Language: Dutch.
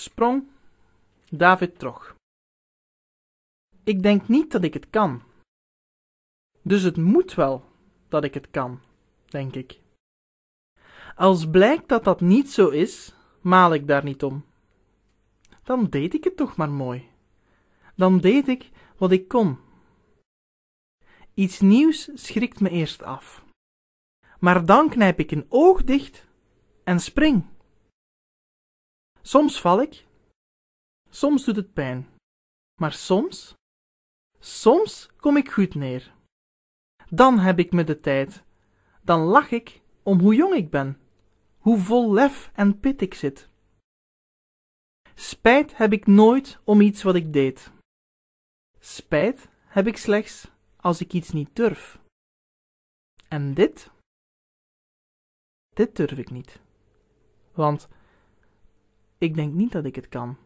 sprong David troch. Ik denk niet dat ik het kan. Dus het moet wel dat ik het kan, denk ik. Als blijkt dat dat niet zo is, maal ik daar niet om. Dan deed ik het toch maar mooi. Dan deed ik wat ik kon. Iets nieuws schrikt me eerst af. Maar dan knijp ik een oog dicht en spring. Soms val ik, soms doet het pijn, maar soms, soms kom ik goed neer. Dan heb ik me de tijd, dan lach ik om hoe jong ik ben, hoe vol lef en pit ik zit. Spijt heb ik nooit om iets wat ik deed. Spijt heb ik slechts als ik iets niet durf. En dit? Dit durf ik niet. Want ik denk niet dat ik het kan.